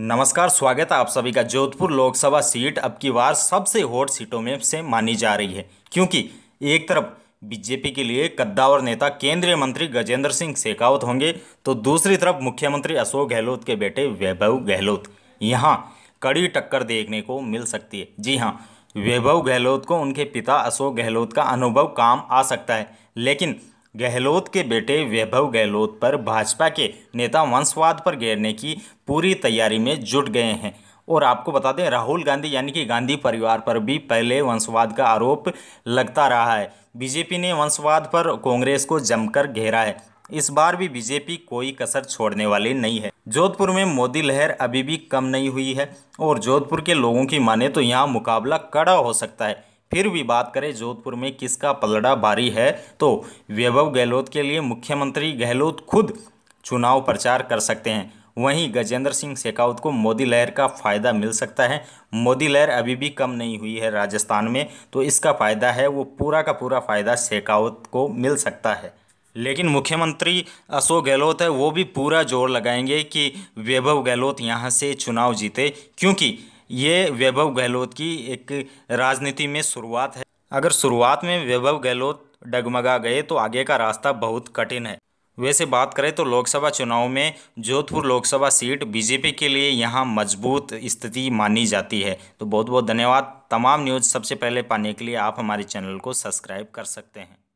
नमस्कार स्वागत है आप सभी का जोधपुर लोकसभा सीट अब की बार सबसे हॉट सीटों में से मानी जा रही है क्योंकि एक तरफ बीजेपी के लिए कद्दावर नेता केंद्रीय मंत्री गजेंद्र सिंह शेखावत होंगे तो दूसरी तरफ मुख्यमंत्री अशोक गहलोत के बेटे वैभव गहलोत यहाँ कड़ी टक्कर देखने को मिल सकती है जी हाँ वैभव गहलोत को उनके पिता अशोक गहलोत का अनुभव काम आ सकता है लेकिन गहलोत के बेटे वैभव गहलोत पर भाजपा के नेता वंशवाद पर घेरने की पूरी तैयारी में जुट गए हैं और आपको बता दें राहुल गांधी यानी कि गांधी परिवार पर भी पहले वंशवाद का आरोप लगता रहा है बीजेपी ने वंशवाद पर कांग्रेस को जमकर घेरा है इस बार भी बीजेपी कोई कसर छोड़ने वाली नहीं है जोधपुर में मोदी लहर अभी भी कम नहीं हुई है और जोधपुर के लोगों की माने तो यहाँ मुकाबला कड़ा हो सकता है फिर भी बात करें जोधपुर में किसका पलड़ा भारी है तो वैभव गहलोत के लिए मुख्यमंत्री गहलोत खुद चुनाव प्रचार कर सकते हैं वहीं गजेंद्र सिंह शेखावत को मोदी लहर का फ़ायदा मिल सकता है मोदी लहर अभी भी कम नहीं हुई है राजस्थान में तो इसका फ़ायदा है वो पूरा का पूरा फ़ायदा शेखावत को मिल सकता है लेकिन मुख्यमंत्री अशोक गहलोत है वो भी पूरा जोर लगाएंगे कि वैभव गहलोत यहाँ से चुनाव जीते क्योंकि ये वैभव गहलोत की एक राजनीति में शुरुआत है अगर शुरुआत में वैभव गहलोत डगमगा गए तो आगे का रास्ता बहुत कठिन है वैसे बात करें तो लोकसभा चुनाव में जोधपुर लोकसभा सीट बीजेपी के लिए यहाँ मजबूत स्थिति मानी जाती है तो बहुत बहुत धन्यवाद तमाम न्यूज़ सबसे पहले पाने के लिए आप हमारे चैनल को सब्सक्राइब कर सकते हैं